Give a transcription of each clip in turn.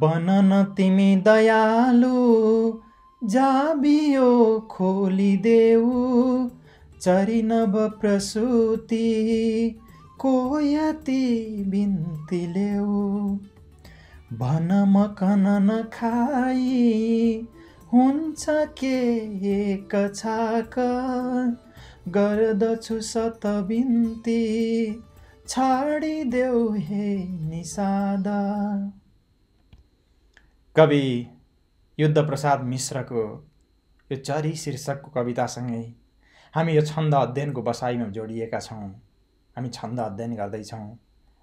बनन न तिमी दयालु जाबियो खोलिदेऊ चरी नव प्रसुति कोयाति बिन्ती ल्याऊ भन मकन नखाई हुन्छ के एक छाक गर्दछु सत बिन्ती छाडिदेऊ हे निसादा कवि युद्धप्रसाद मिश्रको यो चरी शीर्षकको कवितासँगै हामी यो छन्द अध्ययनको बसाइमा जोडिएका छौँ हामी छन्द अध्ययन गर्दैछौँ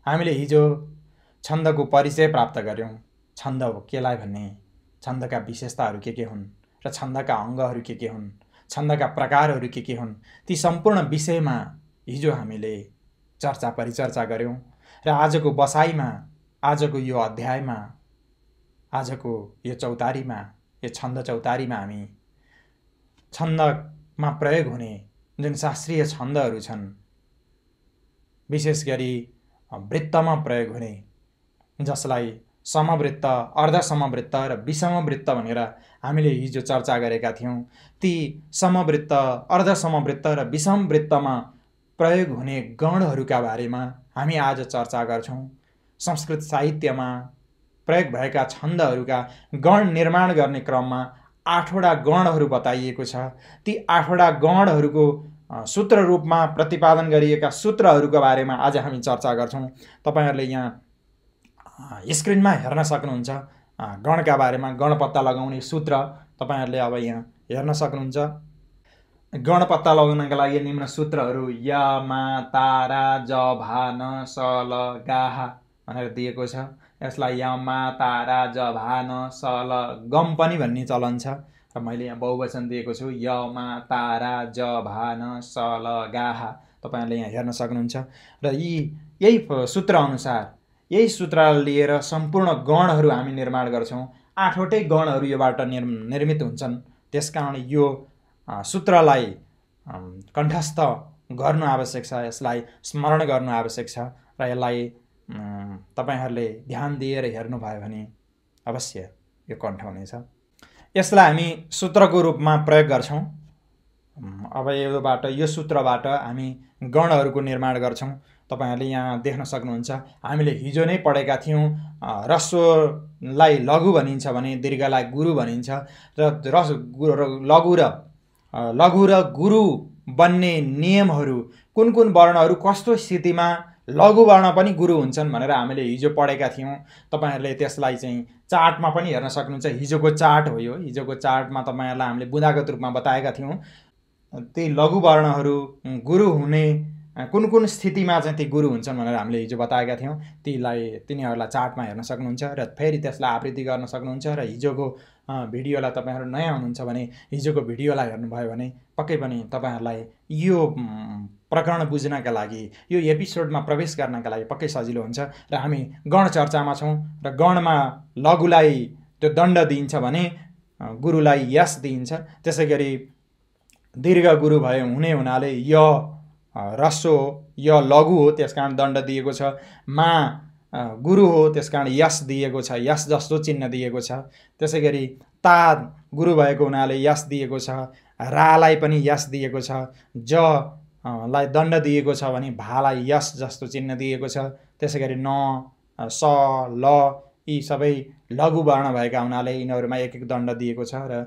हामीले हिजो छन्दको परिचय प्राप्त गऱ्यौँ छन्द हो केलाई भन्ने छन्दका विशेषताहरू के के हुन् र छन्दका अङ्गहरू के के हुन् छन्दका प्रकारहरू के के हुन् ती सम्पूर्ण विषयमा हिजो हामीले चर्चा परिचर्चा गऱ्यौँ र आजको बसाइमा आजको यो अध्यायमा आजको यो चौतारीमा यो छन्द चौतारीमा हामी छन्दमा प्रयोग हुने जुन शास्त्रीय छन्दहरू छन् विशेष गरी वृत्तमा प्रयोग हुने जसलाई समवृत्त अर्धसमवृत्त र विषमवृत्त भनेर हामीले हिजो चर्चा गरेका थियौँ ती समवृत्त अर्धसमवृत्त र विषमवृत्तमा प्रयोग हुने गणहरूका बारेमा हामी आज चर्चा गर्छौँ संस्कृत साहित्यमा प्रयोग भएका छन्दहरूका गण निर्माण गर्ने क्रममा आठवटा गणहरू बताइएको छ ती आठवटा गणहरूको सूत्र रूपमा प्रतिपादन गरिएका सूत्रहरूको बारेमा आज हामी चर्चा गर्छौँ तपाईँहरूले यहाँ स्क्रिनमा हेर्न सक्नुहुन्छ गणका बारेमा गणपत्ता लगाउने सूत्र तपाईँहरूले अब यहाँ हेर्न सक्नुहुन्छ गणपत्ता लगाउनका लागि निम्न सूत्रहरू य मा तारा ज भा न गाह भनेर दिएको छ यसलाई यमा तारा जभान सल गम पनि भन्ने चलन छ र मैले यहाँ बहुवचन दिएको छु यमा तारा जभान सल गाहा तपाईँहरूले यहाँ हेर्न सक्नुहुन्छ र यी यही सूत्रअनुसार यही सूत्र लिएर सम्पूर्ण गणहरू हामी निर्माण गर्छौँ आठवटै गणहरू योबाट निर् निर्मित हुन्छन् त्यस कारण यो सूत्रलाई कण्ठस्थ गर्नु आवश्यक छ यसलाई स्मरण गर्नु आवश्यक छ र यसलाई तपाईँहरूले ध्यान दिएर हेर्नुभयो भने अवश्य यो कण्ठ हुनेछ यसलाई हामी सूत्रको रूपमा प्रयोग गर्छौँ अब योबाट यो सूत्रबाट हामी गणहरूको निर्माण गर्छौँ तपाईँहरूले यहाँ देख्न सक्नुहुन्छ हामीले हिजो नै पढेका थियौँ रस्वलाई लघु भनिन्छ भने दीर्घलाई गुरु भनिन्छ र रस लघु र लघु र गुरु बन्ने नियमहरू कुन कुन वर्णहरू कस्तो स्थितिमा लघुवर्ण पनि गुरु हुन्छन् भनेर हामीले हिजो पढेका थियौँ तपाईँहरूले त्यसलाई चाहिँ चार्टमा पनि हेर्न सक्नुहुन्छ हिजोको चार्ट हो यो हिजोको चार्टमा तपाईँहरूलाई हामीले बुँदागत रूपमा बताएका थियौँ त्यही लघुवर्णहरू गुरु हुने कुन कुन स्थितिमा चाहिँ ती गुरु हुन्छन् भनेर हामीले हिजो बताएका थियौँ तीलाई तिनीहरूलाई चार्टमा हेर्न सक्नुहुन्छ र फेरि त्यसलाई आवृत्ति गर्न सक्नुहुन्छ र हिजोको भिडियोलाई तपाईँहरू नयाँ हुनुहुन्छ भने हिजोको भिडियोलाई हेर्नुभयो भने पक्कै पनि तपाईँहरूलाई यो प्रकरण बुझ्नका लागि यो एपिसोडमा प्रवेश गर्नका लागि पक्कै सजिलो हुन्छ र हामी गण चर्चामा छौँ र गणमा लघुलाई त्यो दण्ड दिइन्छ भने गुरुलाई यस दिइन्छ त्यसै गरी दीर्घ गुरु भए हुने हुनाले य ह्रस्व हो य लघु हो त्यस कारण दण्ड दिएको छ मा गुरु हो त्यस कारण यस दिएको छ यस जस्तो चिन्ह दिएको छ त्यसै गरी ता गुरु भएको हुनाले यस दिएको छ रालाई पनि यस दिएको छ ज लाई दण्ड दिएको छ भने भालाई यस जस्तो चिन्ह दिएको छ त्यसै गरी न स ल यी सबै लघु वर्ण भएका हुनाले यिनीहरूमा एक एक दण्ड दिएको छ र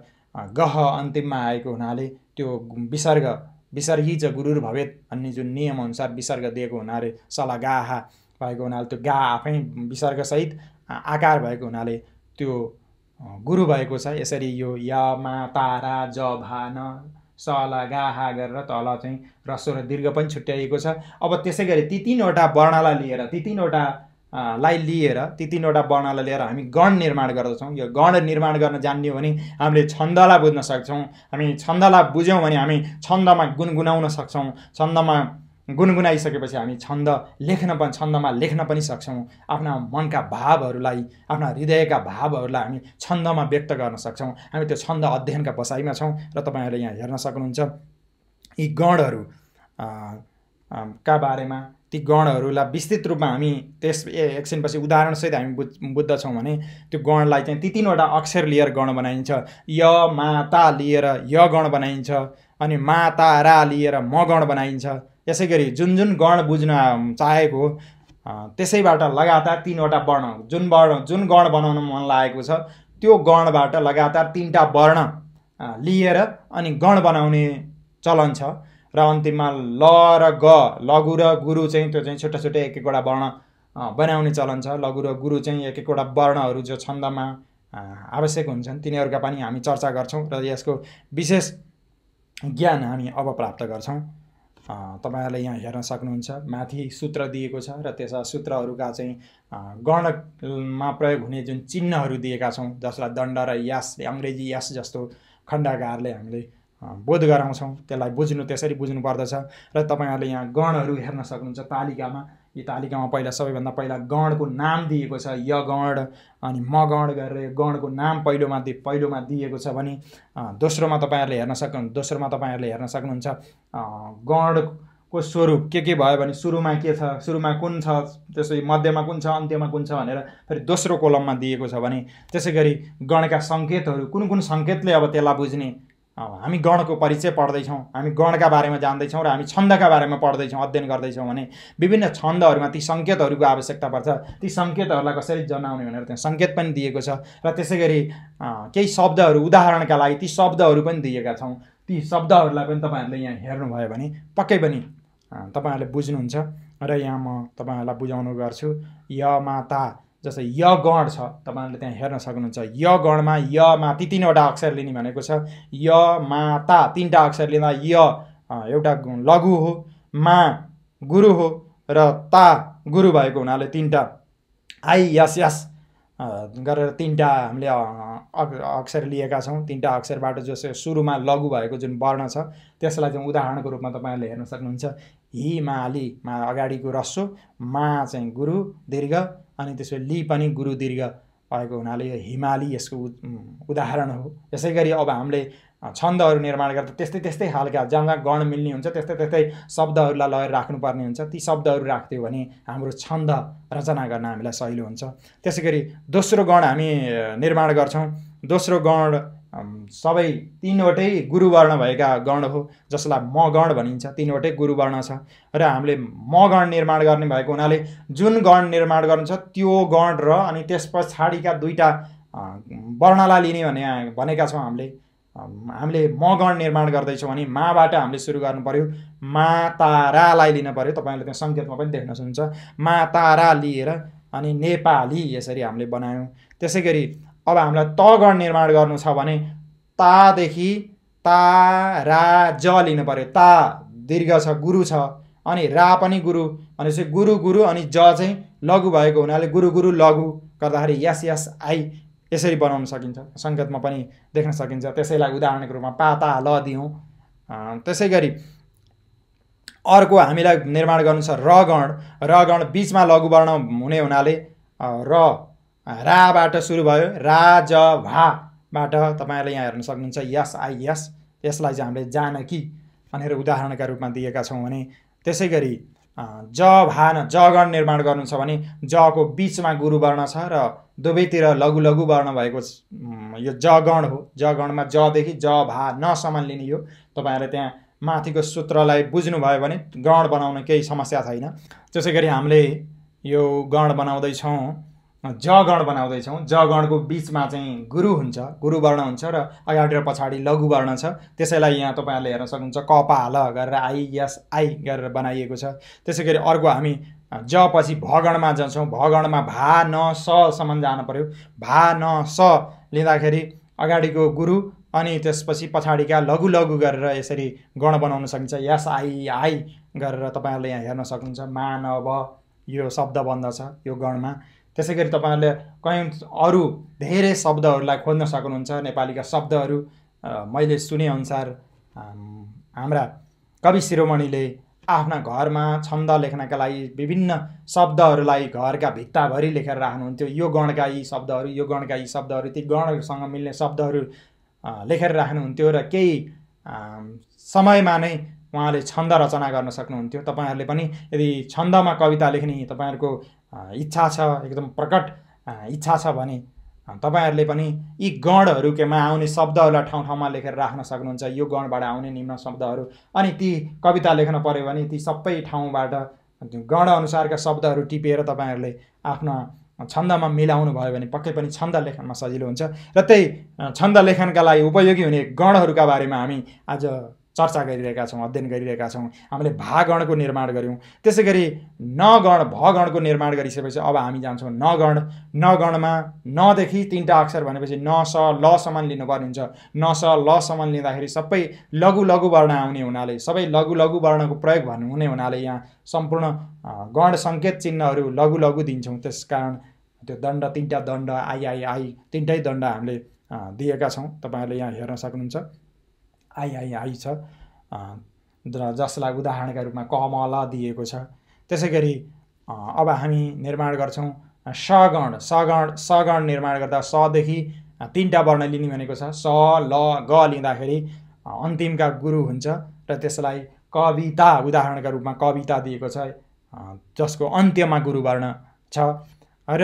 गह अन्तिममा आएको हुनाले त्यो विसर्ग विसर्गी ज गुरुर भवेत भन्ने जुन नियमअनुसार विसर्ग दिएको हुनाले सलागाह भएको हुनाले त्यो गा आफै विसर्गसहित आकार भएको हुनाले त्यो गुरु भएको छ यसरी यो यमा तारा ज भान सलागाह गरेर तल चाहिँ र दीर्घ पनि छुट्याइएको छ अब त्यसै गरी ती तिनवटा वर्णलाई लिएर ती तिनवटा लाई लिएर ती तिनवटा वर्णलाई लिएर हामी गण निर्माण गर्दछौँ यो गण निर्माण गर्न जान्यो भने हामीले छन्दलाई बुझ्न सक्छौँ हामी छन्दलाई बुझ्यौँ भने हामी छन्दमा गुनगुनाउन सक्छौँ छन्दमा गुनगुनाइसकेपछि हामी छन्द लेख्न पनि छन्दमा लेख्न पनि सक्छौँ आफ्ना मनका भावहरूलाई आफ्ना हृदयका भावहरूलाई हामी छन्दमा व्यक्त गर्न सक्छौँ हामी त्यो छन्द अध्ययनका बसाइमा छौँ र तपाईँहरूले यहाँ हेर्न सक्नुहुन्छ यी गणहरू का बारेमा ती गणहरूलाई विस्तृत रूपमा हामी त्यस एकछिनपछि उदाहरणसहित हामी बुझ बुझ्दछौँ भने त्यो गणलाई चाहिँ ती तिनवटा अक्षर लिएर गण बनाइन्छ य माता लिएर य गण बनाइन्छ अनि माता रा लिएर म गण बनाइन्छ यसै गरी जुन जुन गण बुझ्न चाहेको त्यसैबाट लगातार तिनवटा वर्ण जुन वर्ण जुन गण बनाउन मन लागेको छ त्यो गणबाट लगातार तिनवटा वर्ण लिएर अनि गण बनाउने चलन छ र अन्तिममा ल र ग लघु र गुरु चाहिँ त्यो चाहिँ छुट्टा छुट्टै एक एकवटा वर्ण बनाउने चलन छ लघु र गुरु चाहिँ एक एकवटा वर्णहरू जो छन्दमा आवश्यक हुन्छन् तिनीहरूका पनि हामी चर्चा गर्छौँ र यसको विशेष ज्ञान हामी अब प्राप्त गर्छौँ तपाईँहरूले यहाँ हेर्न सक्नुहुन्छ माथि सूत्र दिएको छ र त्यस सूत्रहरूका चाहिँ गणमा प्रयोग हुने जुन चिह्नहरू दिएका छौँ जसलाई दण्ड र यास अङ्ग्रेजी यास जस्तो खण्डाकारले हामीले बोध गराउँछौँ त्यसलाई बुझ्नु त्यसरी बुझ्नु पर्दछ र तपाईँहरूले यहाँ गणहरू हेर्न सक्नुहुन्छ तालिकामा यो तालिकामा पहिला सबैभन्दा पहिला गणको नाम दिएको छ य गण अनि म गण गरेर गणको नाम पहिलोमा दि पहिलोमा दिएको छ भने दोस्रोमा तपाईँहरूले हेर्न सक्नु दोस्रोमा तपाईँहरूले हेर्न सक्नुहुन्छ गणको स्वरूप के के भयो भने सुरुमा के छ सुरुमा कुन छ त्यसै मध्यमा कुन छ अन्त्यमा कुन छ भनेर फेरि दोस्रो कोलममा दिएको छ भने त्यसै गरी गणका सङ्केतहरू कुन कुन सङ्केतले अब त्यसलाई बुझ्ने हामी गणको परिचय पढ्दैछौँ हामी गणका बारेमा जान्दैछौँ र हामी छन्दका बारेमा पढ्दैछौँ अध्ययन गर्दैछौँ भने विभिन्न छन्दहरूमा ती सङ्केतहरूको आवश्यकता पर्छ ती सङ्केतहरूलाई कसरी जनाउने भनेर त्यहाँ सङ्केत पनि दिएको छ र त्यसै गरी केही शब्दहरू उदाहरणका लागि ती शब्दहरू पनि दिएका छौँ ती शब्दहरूलाई पनि तपाईँहरूले यहाँ हेर्नुभयो भने पक्कै पनि तपाईँहरूले बुझ्नुहुन्छ र यहाँ म तपाईँहरूलाई बुझाउने गर्छु य माता जस्तै य गण छ तपाईँहरूले त्यहाँ हेर्न सक्नुहुन्छ य गणमा य माथि तिनवटा अक्षर लिने भनेको छ य माता तिनवटा अक्षर लिँदा य एउटा लघु हो मा गुरु हो र ता गुरु भएको हुनाले तिनवटा आई यस यस गरेर तिनवटा हामीले अक्षर लिएका छौँ तिनवटा अक्षरबाट जस सुरुमा लघु भएको जुन वर्ण छ त्यसलाई चाहिँ उदाहरणको रूपमा तपाईँहरूले हेर्न सक्नुहुन्छ हिमालीमा अगाडिको रस्सो मा चाहिँ गुरु दीर्घ अनि त्यसपछि लि पनि गुरु दीर्घ भएको हुनाले यो हिमाली यसको उदाहरण हो यसै गरी अब हामीले छन्दहरू निर्माण गर्दा त्यस्तै त्यस्तै खालका जहाँ जहाँ गण मिल्ने हुन्छ त्यस्तै त्यस्तै शब्दहरूलाई लगेर राख्नुपर्ने हुन्छ ती शब्दहरू राखिदियो भने हाम्रो छन्द रचना गर्न हामीलाई सहिलो हुन्छ त्यसै गरी दोस्रो गण हामी निर्माण गर्छौँ दोस्रो गण सबै तिनवटै गुरुवर्ण भएका गण हो जसलाई मगण भनिन्छ तिनवटै गुरुवर्ण छ र हामीले मगण निर्माण गर्ने भएको हुनाले जुन गण निर्माण गर्नु छ त्यो गण र अनि त्यस पछाडिका दुईवटा वर्णलाई लिने भने भनेका छौँ हामीले हामीले मगण निर्माण गर्दैछौँ भने माबाट हामीले सुरु गर्नु पऱ्यो मा तारालाई लिन पऱ्यो तपाईँले त्यहाँ सङ्केतमा पनि देख्न सक्नुहुन्छ मा तारा लिएर अनि नेपाली यसरी हामीले बनायौँ त्यसै गरी अब हामीलाई तगण निर्माण गर्नु छ भने तादेखि ता रा ज लिनु पऱ्यो ता दीर्घ छ गुरु छ अनि रा पनि गुरु भनेपछि गुरु गुरु अनि ज चाहिँ लघु भएको हुनाले गुरु गुरु लघु गर्दाखेरि यस यस आई यसरी बनाउन सकिन्छ सङ्केतमा पनि देख्न सकिन्छ त्यसैलाई उदाहरणको रूपमा पाता ल दिउँ त्यसै गरी अर्को हामीलाई निर्माण गर्नु छ रगण रगण बिचमा लघुवर्ण हुने हुनाले र राबाट सुरु भयो राजभाबाट तपाईँहरूले यहाँ हेर्न सक्नुहुन्छ यस आई यस यसलाई चाहिँ हामीले जानकी भनेर उदाहरणका रूपमा दिएका छौँ भने त्यसै गरी ज भान जगण निर्माण गर्नु छ भने जको बिचमा वर्ण छ र दुवैतिर लघु लघु वर्ण भएको यो जगण हो जगणमा जदेखि ज भा नसम्म लिने यो तपाईँहरूले त्यहाँ माथिको सूत्रलाई बुझ्नुभयो भने गण बनाउन केही समस्या छैन त्यसै गरी हामीले यो गण बनाउँदैछौँ जगण बनाउँदैछौँ जगणको बिचमा चाहिँ गुरु हुन्छ गुरु वर्ण हुन्छ र अगाडि र पछाडि लघु वर्ण छ त्यसैलाई यहाँ तपाईँहरूले हेर्न सक्नुहुन्छ कपा हल गरेर आई यस आई गरेर बनाइएको छ त्यसै गरी अर्को हामी ज पछि भगणमा जान्छौँ भगणमा भा न ससम्म जानु पऱ्यो भा न स लिँदाखेरि अगाडिको गुरु अनि त्यसपछि पछाडिका लघु लघु गरेर यसरी गण बनाउन सकिन्छ यस आई आई गरेर तपाईँहरूले यहाँ हेर्न सक्नुहुन्छ मानव यो शब्द बन्दछ यो गणमा त्यसै गरी तपाईँहरूले कयौँ अरू धेरै शब्दहरूलाई खोज्न सक्नुहुन्छ नेपालीका शब्दहरू मैले सुनेअनुसार हाम्रा कवि शिरोमणिले आफ्ना घरमा छन्द लेख्नका लागि विभिन्न शब्दहरूलाई घरका भित्ताभरि लेखेर राख्नुहुन्थ्यो यो गणका यी शब्दहरू यो गणका यी शब्दहरू ती गणसँग मिल्ने शब्दहरू लेखेर राख्नुहुन्थ्यो र केही समयमा नै उहाँले छन्द रचना गर्न सक्नुहुन्थ्यो तपाईँहरूले पनि यदि छन्दमा कविता लेख्ने तपाईँहरूको इच्छा छ एकदम प्रकट इच्छा छ भने तपाईँहरूले पनि यी गणहरू केमा आउने शब्दहरूलाई ठाउँ ठाउँमा लेखेर राख्न सक्नुहुन्छ यो गणबाट आउने निम्न शब्दहरू अनि ती कविता लेख्न पऱ्यो भने ती सबै ठाउँबाट गण अनुसारका शब्दहरू टिपिएर तपाईँहरूले आफ्ना छन्दमा मिलाउनु भयो भने पक्कै पनि छन्द लेखनमा सजिलो हुन्छ र त्यही छन्द लेखनका लागि उपयोगी हुने गणहरूका बारेमा हामी आज चर्चा गरिरहेका छौँ अध्ययन गरिरहेका छौँ हामीले भागणको निर्माण गऱ्यौँ त्यसै गरी नगण भगणको निर्माण गरिसकेपछि अब हामी जान्छौँ नगण नगणमा नदेखि तिनवटा अक्षर भनेपछि न स लसम्म लिनुपर्ने हुन्छ न स लसम्म लिँदाखेरि सबै लघु लघु वर्ण आउने हुनाले सबै लघु लघु वर्णको प्रयोग भन्नु हुने हुनाले यहाँ सम्पूर्ण गण सङ्केत चिन्हहरू लघु लघु दिन्छौँ त्यस कारण त्यो दण्ड तिनवटा दण्ड आई आई आई तिनटै दण्ड हामीले दिएका छौँ तपाईँहरूले यहाँ हेर्न सक्नुहुन्छ आई छ र जसलाई उदाहरणका रूपमा कमल दिएको छ त्यसै गरी अब हामी निर्माण गर्छौँ सगण सगण सगण निर्माण गर्दा सदेखि तिनवटा वर्ण लिने भनेको छ स ल ग लिँदाखेरि अन्तिमका गुरु हुन्छ र त्यसलाई कविता उदाहरणका रूपमा कविता दिएको छ जसको अन्त्यमा गुरु वर्ण छ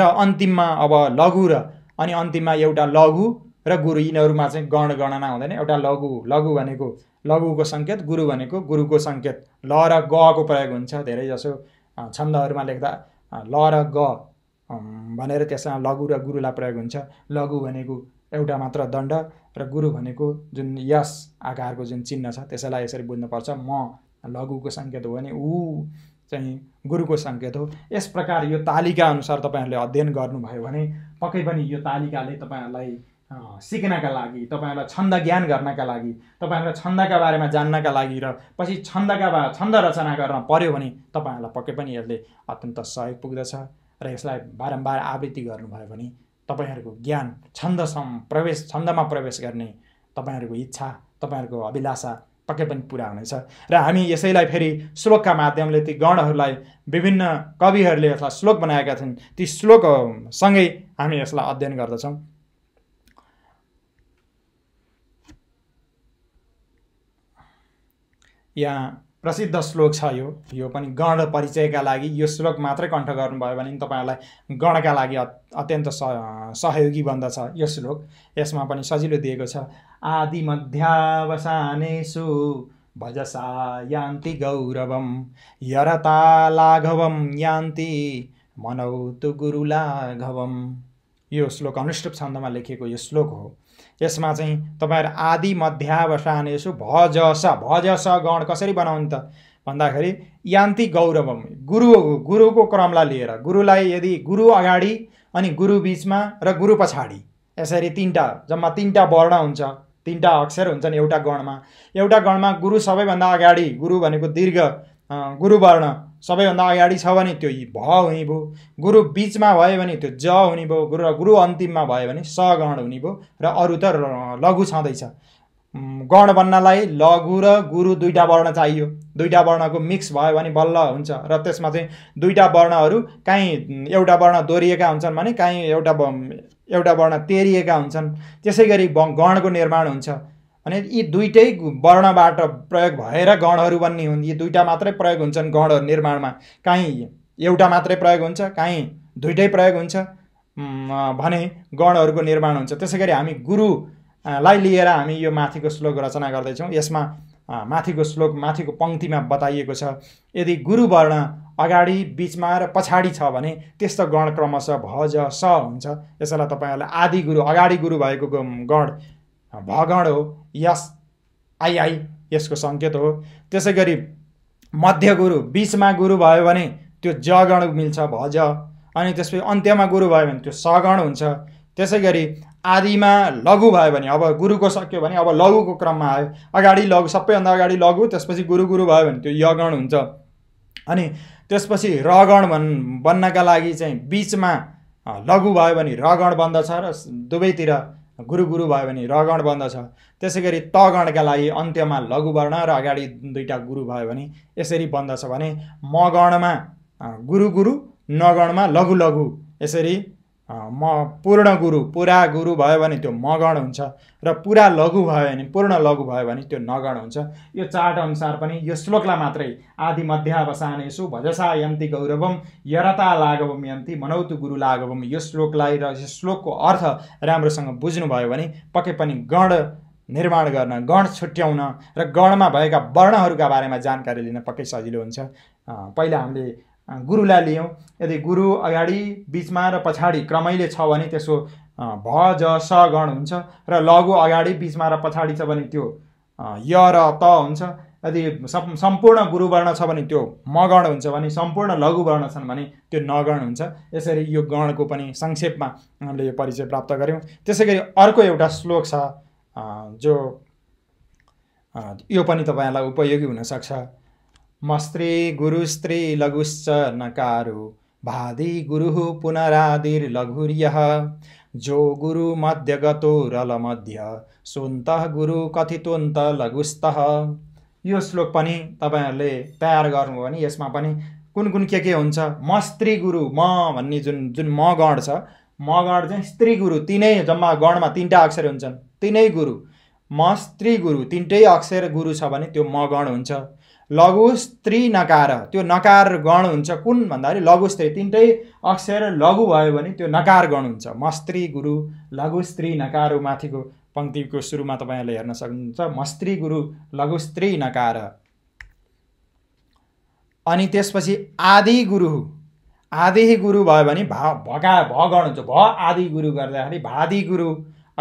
र अन्तिममा अब लघु र अनि अन्तिममा एउटा लघु र गुरु यिनीहरूमा चाहिँ गण गणना हुँदैन एउटा लघु लघु भनेको लघुको सङ्केत गुरु भनेको गुरुको सङ्केत ल र गको प्रयोग हुन्छ धेरै जसो छन्दहरूमा लेख्दा ल र ग भनेर त्यसमा लघु र गुरुलाई प्रयोग हुन्छ लघु भनेको एउटा मात्र दण्ड र गुरु भनेको जुन यस आकारको जुन चिन्ह छ त्यसैलाई यसरी बुझ्नुपर्छ म लघुको सङ्केत हो भने ऊ चाहिँ गुरुको सङ्केत हो यस प्रकार यो तालिका अनुसार तपाईँहरूले अध्ययन गर्नुभयो भने पक्कै पनि यो तालिकाले तपाईँहरूलाई सिक्नका लागि तपाईँहरूलाई छन्द ज्ञान गर्नका लागि तपाईँहरूलाई छन्दका बारेमा जान्नका लागि र पछि छन्दका बा छन्द रचना गर्न पर्यो भने तपाईँहरूलाई पक्कै पनि यसले अत्यन्त सहयोग पुग्दछ र यसलाई बारम्बार आवृत्ति गर्नुभयो भने तपाईँहरूको ज्ञान छन्दसम्म प्रवेश छन्दमा प्रवेश गर्ने तपाईँहरूको इच्छा तपाईँहरूको अभिलाषा पक्कै पनि पुरा हुनेछ र हामी यसैलाई फेरि श्लोकका माध्यमले ती गणहरूलाई विभिन्न कविहरूले यसलाई श्लोक बनाएका छन् ती श्लोकसँगै हामी यसलाई अध्ययन गर्दछौँ यहाँ प्रसिद्ध श्लोक छ यो यो पनि गण परिचयका लागि यो श्लोक मात्रै कण्ठ गर्नुभयो भने तपाईँहरूलाई गणका लागि अत्यन्त सहयोगी बन्दछ यो श्लोक यसमा पनि सजिलो दिएको छ आदि मध्यावसानेसु भजसा यान्ति गौरवम यरता लाघवम यान्ति मनौतु गुरु गुरुलाघवम यो श्लोक अनुष्टुप छन्दमा लेखिएको यो श्लोक हो यसमा चाहिँ तपाईँहरू आदि मध्यावसान भजस भजस गण कसरी बनाउने त भन्दाखेरि यान्ति गौरवम गुरु गुरुको क्रमलाई लिएर गुरुलाई यदि गुरु अगाडि अनि गुरु बिचमा र गुरु पछाडि यसरी तिनवटा जम्मा तिनवटा वर्ण हुन्छ तिनवटा अक्षर हुन्छन् एउटा गणमा एउटा गणमा गुरु सबैभन्दा अगाडि गुरु भनेको दीर्घ गुरुवर्ण सबैभन्दा अगाडि छ भने त्यो भ हुने भयो गुरु बिचमा भयो भने त्यो ज हुने भयो गुरु र गुरु अन्तिममा भयो भने सगण हुने भयो र अरू त लघु छँदैछ गण बन्नलाई लघु र गुरु दुईवटा वर्ण चाहियो दुईवटा वर्णको मिक्स भयो भने बल्ल हुन्छ र त्यसमा चाहिँ दुईवटा वर्णहरू काहीँ एउटा वर्ण दोहोरिएका हुन्छन् भने काहीँ एउटा एउटा वर्ण तेरिएका हुन्छन् त्यसै गरी गणको निर्माण हुन्छ अनि यी दुइटै वर्णबाट प्रयोग भएर गणहरू बन्ने हुन् यी दुइटा मात्रै प्रयोग हुन्छन् गणहरू निर्माणमा काहीँ एउटा मात्रै प्रयोग हुन्छ काहीँ दुइटै प्रयोग हुन्छ भने गणहरूको निर्माण हुन्छ त्यसै गरी हामी गुरुलाई लिएर हामी यो माथिको श्लोक रचना गर्दैछौँ यसमा माथिको श्लोक माथिको पङ्क्तिमा बताइएको छ यदि गुरु वर्ण अगाडि बिचमा र पछाडि छ भने त्यस्तो गण क्रमशः भ ज स हुन्छ यसैलाई तपाईँहरूलाई आदि गुरु अगाडि गुरु भएको गण भगण हो यस आई यसको सङ्केत हो त्यसै गरी मध्य गुरु बिचमा गुरु भयो भने त्यो जगण मिल्छ भज अनि त्यसपछि अन्त्यमा गुरु भयो भने त्यो सगण हुन्छ त्यसै गरी आदिमा लघु भयो भने अब गुरुको सक्यो भने अब लघुको क्रममा आयो अगाडि लघु सबैभन्दा अगाडि लघु त्यसपछि गुरु गुरु भयो भने त्यो यगण हुन्छ अनि त्यसपछि रगण भन् बन्नका लागि चाहिँ बिचमा लघु भयो भने रगण बन्दछ र दुवैतिर गुरु गुरु भयो भने रगण बन्दछ त्यसै गरी तगणका लागि अन्त्यमा लघुवर्ण र अगाडि दुईवटा गुरु भयो भने यसरी बन्दछ भने मगणमा गुरु गुरु नगणमा लघु लघु यसरी म पूर्ण गुरु पुरा गुरु भयो भने त्यो मगण हुन्छ र पुरा लघु भयो भने पूर्ण लघु भयो भने त्यो नगण हुन्छ यो चार्ट अनुसार पनि यो श्लोकलाई मात्रै आदि मध्यावसानेसु भजसा यन्ती गौरवम यरता लागवम यन्ती मनौतु गुरु लाघवम यो श्लोकलाई र यो श्लोकको अर्थ राम्रोसँग बुझ्नुभयो भने पक्कै पनि गण निर्माण गर्न गण छुट्याउन र गणमा भएका वर्णहरूका बारेमा जानकारी लिन पक्कै सजिलो हुन्छ पहिला हामीले गुरुलाई लियौँ यदि गुरु अगाडि बिचमा र पछाडि क्रमैले छ भने त्यसो भ ज स गण हुन्छ र लघु अगाडि बिचमा र पछाडि छ भने त्यो य र त हुन्छ यदि सम्पूर्ण गुरुवर्ण छ भने त्यो मगण हुन्छ भने सम्पूर्ण लघुवर्ण छन् भने त्यो नगण हुन्छ यसरी यो गणको पनि संक्षेपमा हामीले यो परिचय प्राप्त गऱ्यौँ त्यसै गरी अर्को एउटा श्लोक छ जो यो पनि तपाईँहरूलाई उपयोगी हुनसक्छ मस्त्री स्त्री लघुश्च नकारु भादी गुरुः पुनरादिर्लघुर्यः जो गुरु रल मध्य सुन्त गुरु कथितोन्त लघुस्तः यो श्लोक पनि तपाईँहरूले तयार गर्नुभयो भने यसमा पनि कुन कुन के के हुन्छ म स्त्री गुरु म भन्ने जुन जुन म गण छ म गण चाहिँ स्त्री गुरु तिनै जम्मा गणमा तिनवटा अक्षर हुन्छन् तिनै गुरु म स्त्री गुरु तिनटै अक्षर गुरु छ भने त्यो म गण हुन्छ लघु स्त्री नकार त्यो नकार गण हुन्छ कुन भन्दाखेरि लघु स्त्री तिनटै अक्षर लघु भयो भने त्यो नकार गण हुन्छ मस्त्री गुरु लघु स्त्री नकार माथिको पङ्क्तिको सुरुमा तपाईँहरूले हेर्न सक्नुहुन्छ मस्त्री गुरु लघु स्त्री नकार अनि त्यसपछि आदि गुरु आदि गुरु भयो भने भा भका भ गण हुन्छ भ आदि गुरु गर्दाखेरि भादी गुरु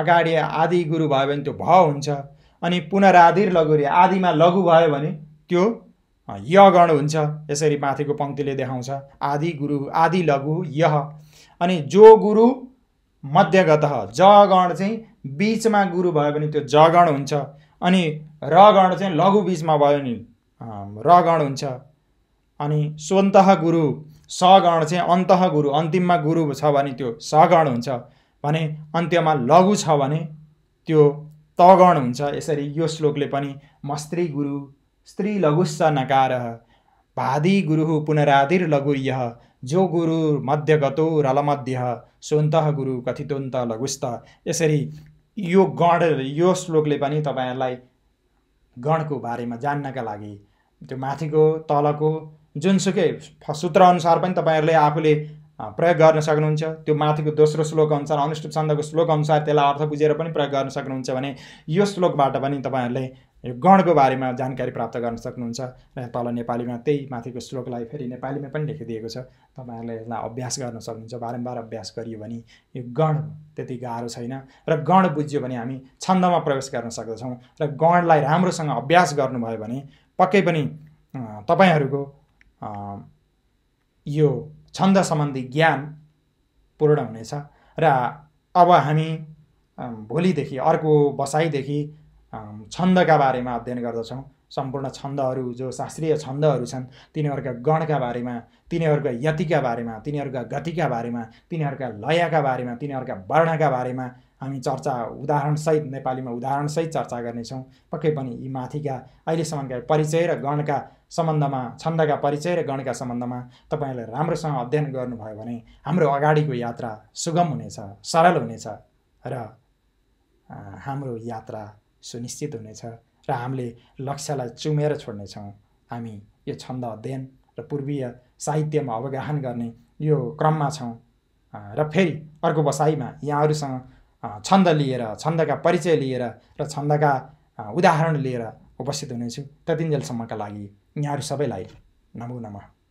अगाडि आदि गुरु भयो भने त्यो भ हुन्छ अनि पुनराधिर लघुरी आदिमा लघु भयो भने त्यो गण हुन्छ यसरी माथिको पङ्क्तिले देखाउँछ आदि गुरु आदि लघु यह अनि जो गुरु मध्यगत गण चाहिँ बिचमा गुरु भयो भने त्यो जगण हुन्छ अनि र गण चाहिँ लघु बिचमा भयो भने गण हुन्छ अनि स्वन्त गुरु सगण चाहिँ अन्त गुरु अन्तिममा गुरु छ भने त्यो सगण हुन्छ भने अन्त्यमा लघु छ भने त्यो तगण हुन्छ यसरी यो श्लोकले पनि मस्त्री गुरु स्त्री स्त्रीलघुश्च नकारः भादी गुरुः पुनराधिर्लघुर्यः जो गुरु रल रलमध्यः सोन्तः गुरु कथितोन्त लघुस्त यसरी यो गण यो श्लोकले पनि तपाईँहरूलाई गणको बारेमा जान्नका लागि त्यो माथिको तलको जुनसुकै अनुसार पनि तपाईँहरूले आफूले प्रयोग गर्न सक्नुहुन्छ त्यो माथिको दोस्रो श्लोक अनुसार अनुष्ट छन्दको श्लोक अनुसार त्यसलाई अर्थ बुझेर पनि प्रयोग गर्न सक्नुहुन्छ भने यो श्लोकबाट पनि तपाईँहरूले यो गणको बारेमा जानकारी प्राप्त गर्न सक्नुहुन्छ र तल नेपालीमा त्यही माथिको श्लोकलाई फेरि नेपालीमा पनि लेखिदिएको छ तपाईँहरूले यसलाई अभ्यास गर्न सक्नुहुन्छ बारम्बार अभ्यास गरियो भने यो गण त्यति गाह्रो छैन र गण बुझ्यो भने हामी छन्दमा प्रवेश गर्न सक्दछौँ र गणलाई राम्रोसँग अभ्यास गर्नुभयो भने पक्कै पनि तपाईँहरूको यो छन्द सम्बन्धी ज्ञान पूर्ण हुनेछ र अब हामी भोलिदेखि अर्को बसाइदेखि छन्दका बारेमा अध्ययन गर्दछौँ सम्पूर्ण छन्दहरू जो शास्त्रीय छन्दहरू छन् तिनीहरूका गणका बारेमा तिनीहरूका यतिका बारेमा तिनीहरूका गतिका बारेमा तिनीहरूका लयका बारेमा तिनीहरूका वर्णका बारेमा हामी चर्चा उदाहरणसहित नेपालीमा उदाहरणसहित चर्चा गर्नेछौँ पक्कै पनि यी माथिका अहिलेसम्मका परिचय र गणका सम्बन्धमा छन्दका परिचय र गणका सम्बन्धमा तपाईँहरूले राम्रोसँग अध्ययन गर्नुभयो भने हाम्रो अगाडिको यात्रा सुगम हुनेछ सरल हुनेछ र हाम्रो यात्रा सुनिश्चित हुनेछ र हामीले लक्ष्यलाई चुमेर छोड्नेछौँ हामी यो छन्द अध्ययन र पूर्वीय साहित्यमा अवगाहन गर्ने यो क्रममा छौँ र फेरि अर्को बसाइमा यहाँहरूसँग छन्द लिएर छन्दका परिचय लिएर र छन्दका उदाहरण लिएर उपस्थित हुनेछु त्यतिन्जेलसम्मका लागि यहाँहरू सबैलाई नमो नमः